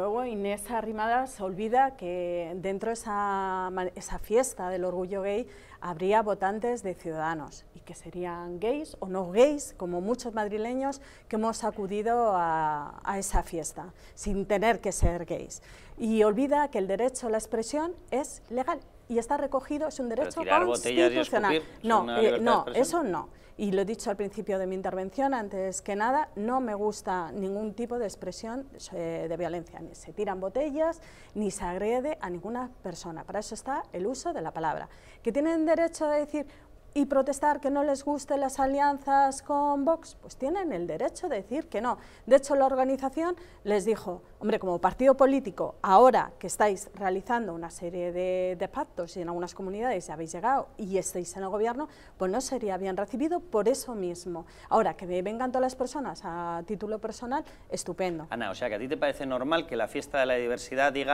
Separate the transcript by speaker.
Speaker 1: Luego Inés se olvida que dentro de esa, esa, fiesta del orgullo gay habría votantes de ciudadanos y que serían gays o no gays, como muchos madrileños que hemos acudido a, esa fiesta sin tener que ser gays. Y olvida que el derecho a la expresión es legal y está recogido, es un derecho constitucional. no, eh, no, eso no y lo he dicho al principio de mi intervención, antes que nada, no me gusta ningún tipo de expresión eh, de violencia, ni se tiran botellas, ni se agrede a ninguna persona. Para eso está el uso de la palabra. ¿Que tienen derecho a decir, y protestar que no les gusten las alianzas con Vox, pues tienen el derecho de decir que no. De hecho, la organización les dijo, hombre, como partido político, ahora que estáis realizando una serie de, pactos y en algunas comunidades ya habéis llegado y estáis en el gobierno, pues no sería bien recibido por eso mismo. Ahora, que me vengan todas las personas a título personal, estupendo. Ana, o sea, que a ti te parece normal que la fiesta de la diversidad diga